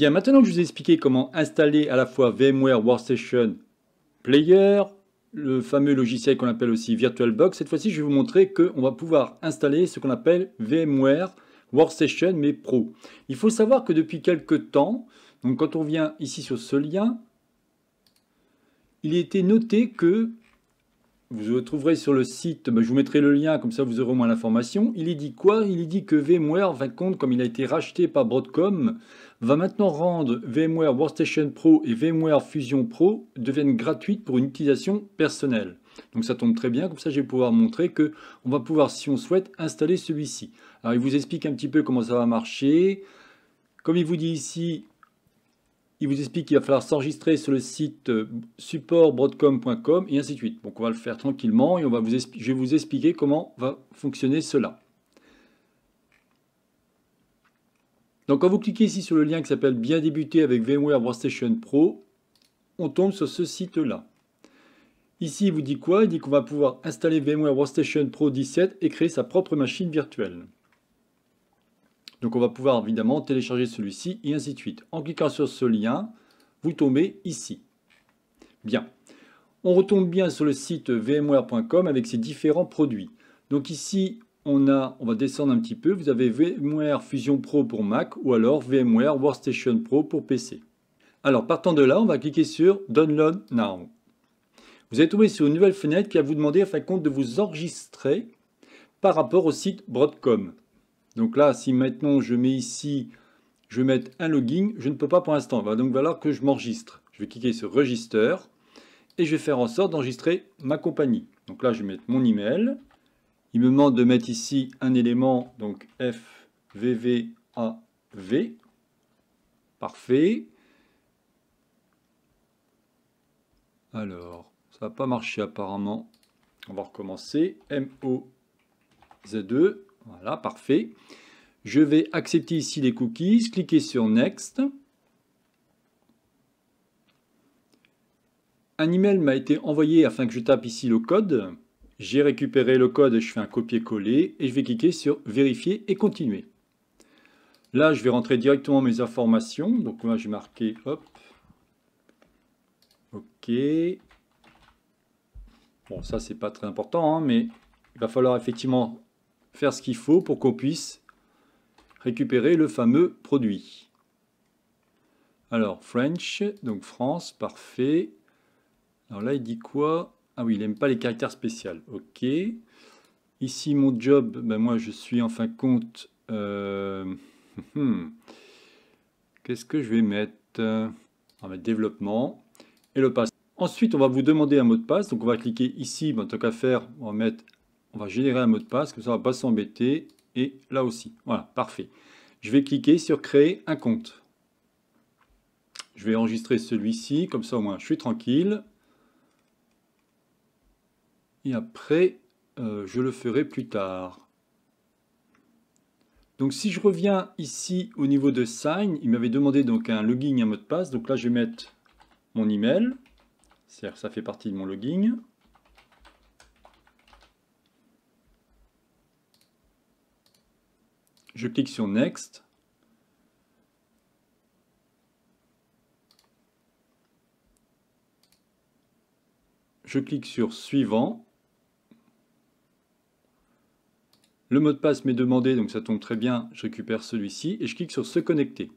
Bien, maintenant que je vous ai expliqué comment installer à la fois VMware Workstation Player, le fameux logiciel qu'on appelle aussi VirtualBox, cette fois-ci, je vais vous montrer qu'on va pouvoir installer ce qu'on appelle VMware Workstation, mais pro. Il faut savoir que depuis quelques temps, donc quand on vient ici sur ce lien, il a été noté que, vous retrouverez sur le site, ben, je vous mettrai le lien, comme ça vous aurez au moins l'information, il est dit quoi Il est dit que VMware, compte, comme il a été racheté par Broadcom, va maintenant rendre VMware Workstation Pro et VMware Fusion Pro deviennent gratuites pour une utilisation personnelle. Donc ça tombe très bien, comme ça je vais pouvoir montrer que on va pouvoir, si on souhaite, installer celui-ci. Alors il vous explique un petit peu comment ça va marcher. Comme il vous dit ici, il vous explique qu'il va falloir s'enregistrer sur le site euh, supportbroadcom.com et ainsi de suite. Donc on va le faire tranquillement et on va je vais vous expliquer comment va fonctionner cela. Donc quand vous cliquez ici sur le lien qui s'appelle Bien débuter avec VMware workstation Pro, on tombe sur ce site-là. Ici, il vous dit quoi Il dit qu'on va pouvoir installer VMware Workstation Pro 17 et créer sa propre machine virtuelle. Donc on va pouvoir évidemment télécharger celui-ci et ainsi de suite. En cliquant sur ce lien, vous tombez ici. Bien. On retombe bien sur le site vmware.com avec ses différents produits. Donc ici, on a, on va descendre un petit peu, vous avez VMware Fusion Pro pour Mac ou alors VMware Workstation Pro pour PC. Alors partant de là, on va cliquer sur Download Now. Vous êtes tomber sur une nouvelle fenêtre qui va vous demander à compte de vous enregistrer par rapport au site Broadcom. Donc là, si maintenant je mets ici, je vais mettre un login, je ne peux pas pour l'instant. Il va donc falloir que je m'enregistre. Je vais cliquer sur Register et je vais faire en sorte d'enregistrer ma compagnie. Donc là, je vais mettre mon email. Il me demande de mettre ici un élément, donc F, V, A, V. Parfait. Alors, ça va pas marché apparemment. On va recommencer. M, O, Z2. E. Voilà, parfait. Je vais accepter ici les cookies, cliquer sur Next. Un email m'a été envoyé afin que je tape ici le code. J'ai récupéré le code, je fais un copier-coller et je vais cliquer sur vérifier et continuer. Là, je vais rentrer directement mes informations. Donc là, j'ai marqué, hop, OK. Bon, ça, c'est pas très important, hein, mais il va falloir effectivement faire ce qu'il faut pour qu'on puisse récupérer le fameux produit. Alors, French, donc France, parfait. Alors là, il dit quoi ah oui, il n'aime pas les caractères spéciaux. Ok. Ici, mon job, ben moi, je suis en fin de compte... Euh, hmm. Qu'est-ce que je vais mettre On va mettre développement et le passe. Ensuite, on va vous demander un mot de passe. Donc, on va cliquer ici. Ben, en tant qu'à faire, on va mettre... On va générer un mot de passe, comme ça, on va pas s'embêter. Et là aussi. Voilà, parfait. Je vais cliquer sur créer un compte. Je vais enregistrer celui-ci, comme ça au moins je suis tranquille et après euh, je le ferai plus tard. Donc si je reviens ici au niveau de sign, il m'avait demandé donc un login et un mot de passe. Donc là je vais mettre mon email, c'est-à-dire ça fait partie de mon login. Je clique sur Next. Je clique sur Suivant. Le mot de passe m'est demandé, donc ça tombe très bien, je récupère celui-ci et je clique sur se connecter.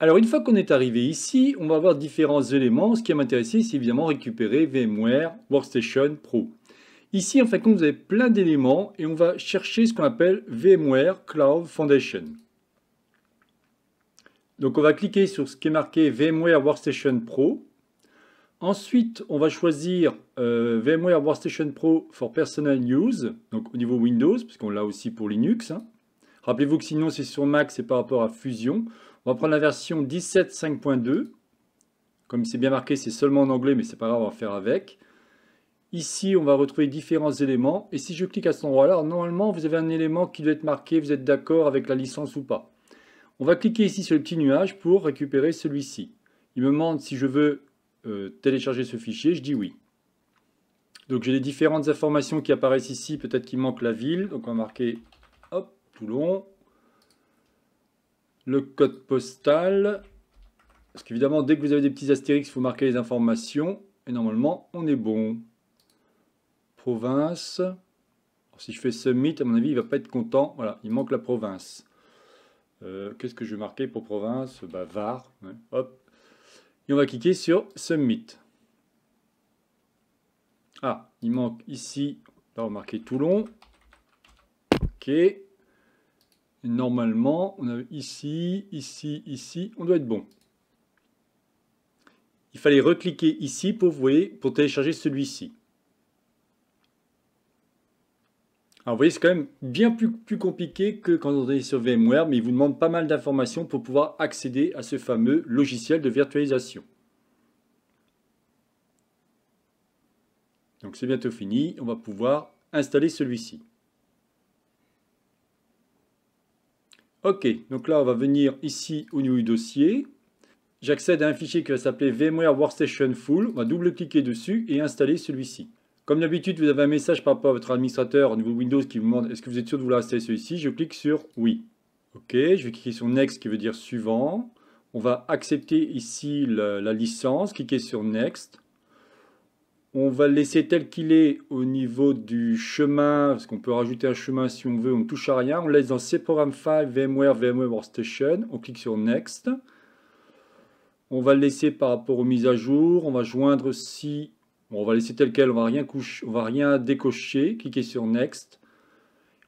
Alors une fois qu'on est arrivé ici, on va avoir différents éléments. Ce qui va m'intéresser, c'est évidemment récupérer VMware Workstation Pro. Ici, en fin de compte, vous avez plein d'éléments et on va chercher ce qu'on appelle VMware Cloud Foundation. Donc on va cliquer sur ce qui est marqué VMware Workstation Pro. Ensuite, on va choisir euh, VMware Workstation Pro for Personal Use, donc au niveau Windows, puisqu'on l'a aussi pour Linux. Hein. Rappelez-vous que sinon, c'est sur Mac, c'est par rapport à Fusion. On va prendre la version 17.5.2. Comme c'est bien marqué, c'est seulement en anglais, mais c'est pas grave, on va faire avec. Ici, on va retrouver différents éléments. Et si je clique à cet endroit-là, normalement, vous avez un élément qui doit être marqué, vous êtes d'accord avec la licence ou pas. On va cliquer ici sur le petit nuage pour récupérer celui-ci. Il me demande si je veux euh, télécharger ce fichier, je dis oui. Donc j'ai les différentes informations qui apparaissent ici, peut-être qu'il manque la ville, donc on va marquer hop, Toulon, le code postal, parce qu'évidemment dès que vous avez des petits astérix, il faut marquer les informations, et normalement on est bon. Province, si je fais Summit, à mon avis il ne va pas être content, voilà, il manque la province. Euh, qu'est-ce que je vais marquer pour province bah, Var. Et on va cliquer sur Summit. Ah, il manque ici, on va marquer Toulon. Ok. normalement, on a ici, ici, ici, on doit être bon. Il fallait recliquer ici pour, vous pour télécharger celui-ci. Alors vous voyez, c'est quand même bien plus, plus, compliqué que quand on est sur VMware, mais il vous demande pas mal d'informations pour pouvoir accéder à ce fameux logiciel de virtualisation. Donc c'est bientôt fini, on va pouvoir installer celui-ci. Ok, donc là on va venir ici au niveau du dossier. J'accède à un fichier qui va s'appeler VMware Workstation Full, on va double-cliquer dessus et installer celui-ci. Comme d'habitude, vous avez un message par rapport à votre administrateur au niveau Windows qui vous demande est-ce que vous êtes sûr de vouloir installer celui-ci Je clique sur oui. OK, je vais cliquer sur Next qui veut dire suivant. On va accepter ici la, licence, cliquer sur Next. On va le laisser tel qu'il est au niveau du chemin, parce qu'on peut rajouter un chemin si on veut, on ne touche à rien. On laisse dans Cprogram 5 VMware, VMware Workstation. On clique sur Next. On va le laisser par rapport aux mises à jour. On va joindre aussi on va laisser tel quel, on va rien on va rien décocher. Cliquez sur Next.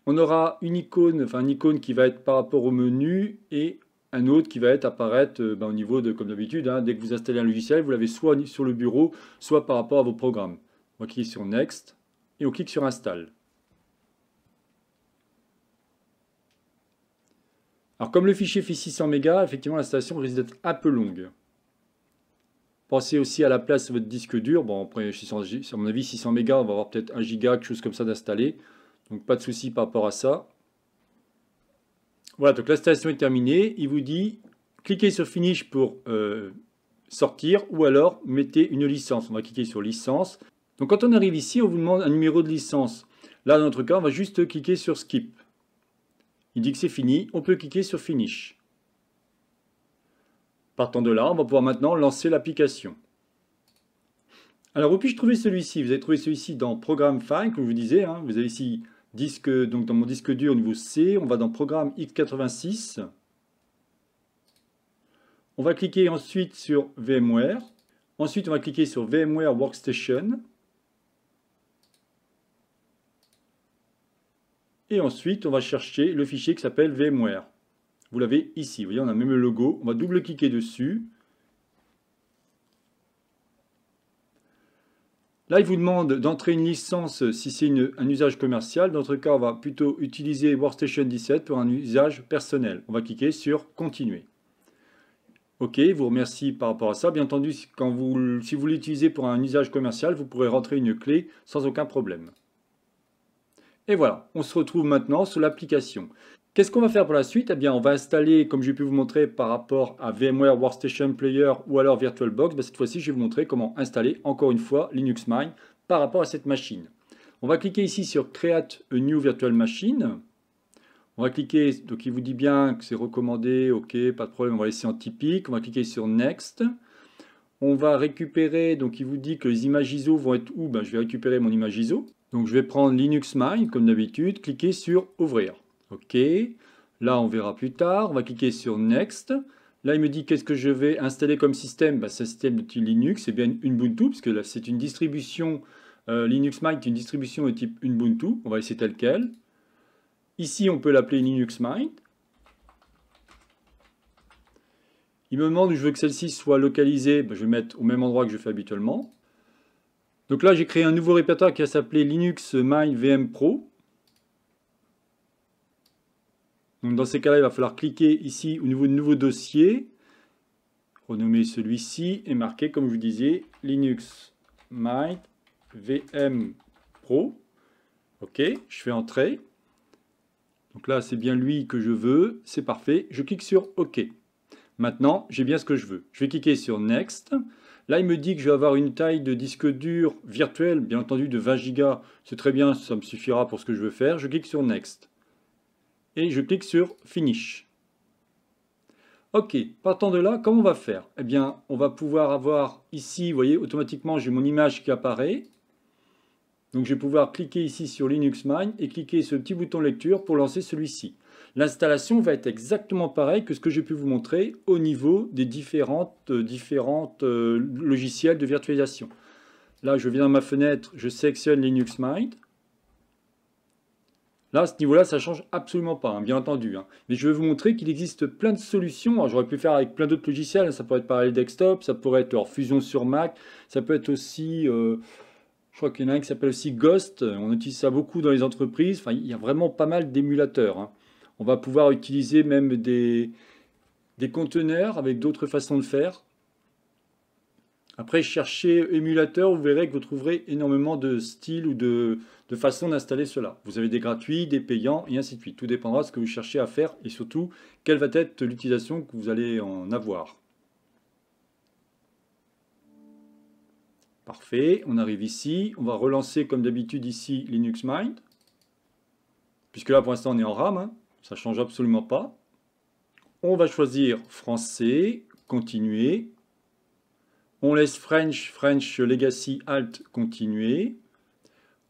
On aura une icône, enfin une icône qui va être par rapport au menu et un autre qui va être apparaître euh, ben, au niveau de, comme d'habitude, hein, dès que vous installez un logiciel, vous l'avez soit sur le bureau, soit par rapport à vos programmes. On va cliquer sur Next et on clique sur Install. Alors comme le fichier fait 600 mégas, effectivement l'installation risque d'être un peu longue. Pensez aussi à la place de votre disque dur. Bon, après, 600, à mon avis, 600 mégas, on va avoir peut-être 1 giga, quelque chose comme ça d'installer. Donc, pas de souci par rapport à ça. Voilà, donc l'installation est terminée. Il vous dit, cliquez sur Finish pour euh, sortir ou alors mettez une licence. On va cliquer sur Licence. Donc, quand on arrive ici, on vous demande un numéro de licence. Là, dans notre cas, on va juste cliquer sur Skip. Il dit que c'est fini. On peut cliquer sur Finish. Partant de là, on va pouvoir maintenant lancer l'application. Alors, où puis-je trouver celui-ci Vous avez trouvé celui-ci dans Programme Fine, comme je vous disais. Hein. Vous avez ici disque, donc dans mon disque dur au niveau C, on va dans Programme x86. On va cliquer ensuite sur VMware. Ensuite, on va cliquer sur VMware Workstation. Et ensuite, on va chercher le fichier qui s'appelle VMware. Vous l'avez ici. Vous voyez, on a même le logo. On va double-cliquer dessus. Là, il vous demande d'entrer une licence si c'est un usage commercial. Dans notre cas, on va plutôt utiliser Workstation 17 pour un usage personnel. On va cliquer sur « Continuer ». OK, vous remercie par rapport à ça. Bien entendu, si vous l'utilisez pour un usage commercial, vous pourrez rentrer une clé sans aucun problème. Et voilà, on se retrouve maintenant sur l'application. Qu'est-ce qu'on va faire pour la suite Eh bien, on va installer, comme j'ai pu vous montrer par rapport à VMware Workstation Player ou alors VirtualBox, bah, cette fois-ci, je vais vous montrer comment installer, encore une fois, Linux Mine par rapport à cette machine. On va cliquer ici sur Create a New Virtual Machine. On va cliquer, donc il vous dit bien que c'est recommandé, ok, pas de problème, on va laisser en typique. On va cliquer sur Next. On va récupérer, donc il vous dit que les images ISO vont être où ben, Je vais récupérer mon image ISO. Donc je vais prendre Linux Mine, comme d'habitude, cliquer sur Ouvrir. OK. Là, on verra plus tard. On va cliquer sur Next. Là, il me dit qu'est-ce que je vais installer comme système. Bah, c'est système de type Linux, c'est bien Ubuntu, parce que là, c'est une distribution. Euh, Linux Mint une distribution de type Ubuntu. On va laisser tel quel. Ici, on peut l'appeler Linux Mint. Il me demande où je veux que celle-ci soit localisée. Bah, je vais mettre au même endroit que je fais habituellement. Donc là, j'ai créé un nouveau répertoire qui va s'appeler Linux Mint VM Pro. Donc dans ces cas-là, il va falloir cliquer ici au niveau de nouveau dossier, renommer celui-ci et marquer, comme je vous disais, Linux My VM Pro. OK, je fais entrer. Donc là, c'est bien lui que je veux, c'est parfait. Je clique sur OK. Maintenant, j'ai bien ce que je veux. Je vais cliquer sur Next. Là, il me dit que je vais avoir une taille de disque dur virtuel, bien entendu, de 20 Go. C'est très bien, ça me suffira pour ce que je veux faire. Je clique sur Next et je clique sur Finish. Ok, partant de là, comment on va faire Eh bien, on va pouvoir avoir ici, vous voyez, automatiquement, j'ai mon image qui apparaît. Donc, je vais pouvoir cliquer ici sur Linux Mind et cliquer ce petit bouton lecture pour lancer celui-ci. L'installation va être exactement pareille que ce que j'ai pu vous montrer au niveau des différentes, euh, euh, logiciels de virtualisation. Là, je viens dans ma fenêtre, je sélectionne Linux Mind. Là, à ce niveau-là, ça change absolument pas, hein, bien entendu. Hein. Mais je vais vous montrer qu'il existe plein de solutions. j'aurais pu faire avec plein d'autres logiciels. Hein. Ça pourrait être Parallel Desktop, ça pourrait être leur Fusion sur Mac, ça peut être aussi... Euh, je crois qu'il y en a un qui s'appelle aussi Ghost. On utilise ça beaucoup dans les entreprises. Enfin, il y a vraiment pas mal d'émulateurs. On va pouvoir utiliser même des, des conteneurs avec d'autres façons de faire. Après, cherchez émulateur, vous verrez que vous trouverez énormément de styles ou de, de façons d'installer cela. Vous avez des gratuits, des payants et ainsi de suite. Tout dépendra de ce que vous cherchez à faire et surtout quelle va être l'utilisation que vous allez en avoir. Parfait, on arrive ici. On va relancer comme d'habitude ici Linux Mind. Puisque là pour l'instant on est en RAM, hein. ça ne change absolument pas. On va choisir français, continuer, on laisse French, French Legacy Alt continuer.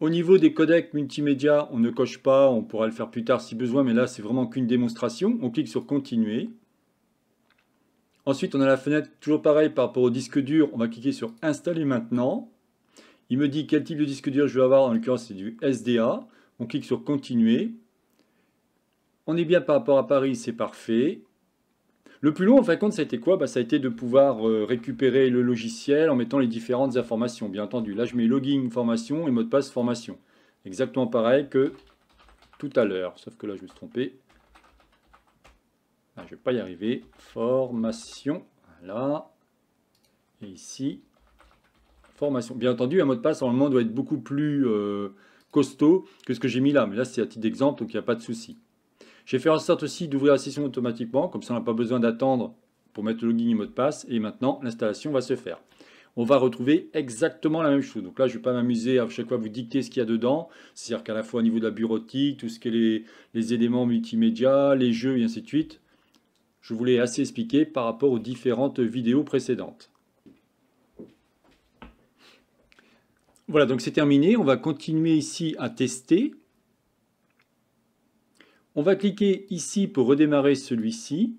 Au niveau des codecs multimédia, on ne coche pas, on pourra le faire plus tard si besoin, mais là c'est vraiment qu'une démonstration. On clique sur continuer. Ensuite, on a la fenêtre, toujours pareil par rapport au disque dur, on va cliquer sur installer maintenant. Il me dit quel type de disque dur je vais avoir, en l'occurrence c'est du SDA. On clique sur continuer. On est bien par rapport à Paris, c'est parfait. Le plus long, en fin de compte, ça a été quoi bah, Ça a été de pouvoir euh, récupérer le logiciel en mettant les différentes informations. Bien entendu, là, je mets login formation et mot de passe formation. Exactement pareil que tout à l'heure, sauf que là, je me suis trompé. Ah, je ne vais pas y arriver. Formation, là, Et ici, formation. Bien entendu, un mot de passe, normalement, doit être beaucoup plus euh, costaud que ce que j'ai mis là. Mais là, c'est à titre d'exemple, donc il n'y a pas de souci. J'ai fait en sorte aussi d'ouvrir la session automatiquement, comme ça on n'a pas besoin d'attendre pour mettre le login et mot de passe. Et maintenant, l'installation va se faire. On va retrouver exactement la même chose. Donc là, je ne vais pas m'amuser à chaque fois vous dicter ce qu'il y a dedans. C'est-à-dire qu'à la fois au niveau de la bureautique, tout ce qui est les, les éléments multimédia, les jeux et ainsi de suite. Je vous l'ai assez expliqué par rapport aux différentes vidéos précédentes. Voilà, donc c'est terminé. On va continuer ici à tester. On va cliquer ici pour redémarrer celui-ci.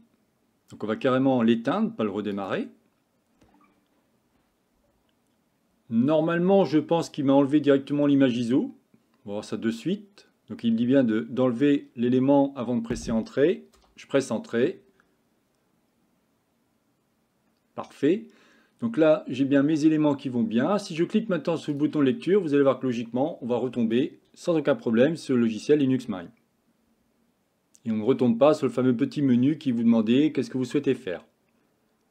Donc on va carrément l'éteindre, pas le redémarrer. Normalement, je pense qu'il m'a enlevé directement l'image ISO. On va voir ça de suite. Donc il me dit bien d'enlever l'élément avant de presser Entrée. Je presse Entrée. Parfait. Donc là, j'ai bien mes éléments qui vont bien. Si je clique maintenant sur le bouton lecture, vous allez voir que logiquement, on va retomber sans aucun problème sur le logiciel Linux Mine. Et on ne retombe pas sur le fameux petit menu qui vous demandait qu'est-ce que vous souhaitez faire.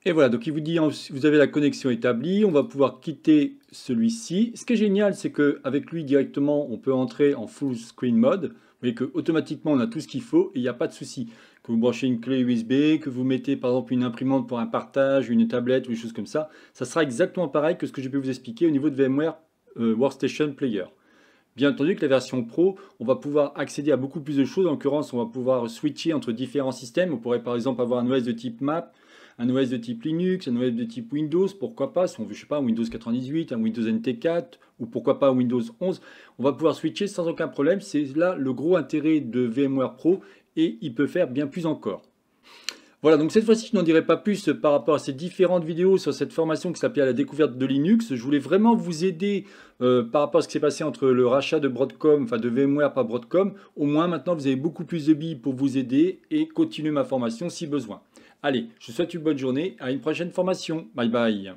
Et voilà, donc il vous dit, vous avez la connexion établie, on va pouvoir quitter celui-ci. Ce qui est génial, c'est qu'avec lui directement, on peut entrer en full screen mode. Vous voyez que automatiquement, on a tout ce qu'il faut et il n'y a pas de souci. Que vous branchez une clé USB, que vous mettez par exemple une imprimante pour un partage, une tablette ou des choses comme ça, ça sera exactement pareil que ce que je peux vous expliquer au niveau de VMware euh, Workstation Player. Bien entendu que la version Pro, on va pouvoir accéder à beaucoup plus de choses. En l'occurrence, on va pouvoir switcher entre différents systèmes. On pourrait par exemple avoir un OS de type Map, un OS de type Linux, un OS de type Windows, pourquoi pas, si on veut, je sais pas, Windows 98, un Windows NT4, ou pourquoi pas Windows 11, on va pouvoir switcher sans aucun problème. C'est là le gros intérêt de VMware Pro et il peut faire bien plus encore. Voilà, donc cette fois-ci, je n'en dirai pas plus par rapport à ces différentes vidéos sur cette formation qui s'appelle la découverte de Linux. Je voulais vraiment vous aider euh, par rapport à ce qui s'est passé entre le rachat de Broadcom, enfin de VMware par Broadcom. Au moins, maintenant, vous avez beaucoup plus de billes pour vous aider et continuer ma formation si besoin. Allez, je vous souhaite une bonne journée. À une prochaine formation. Bye bye.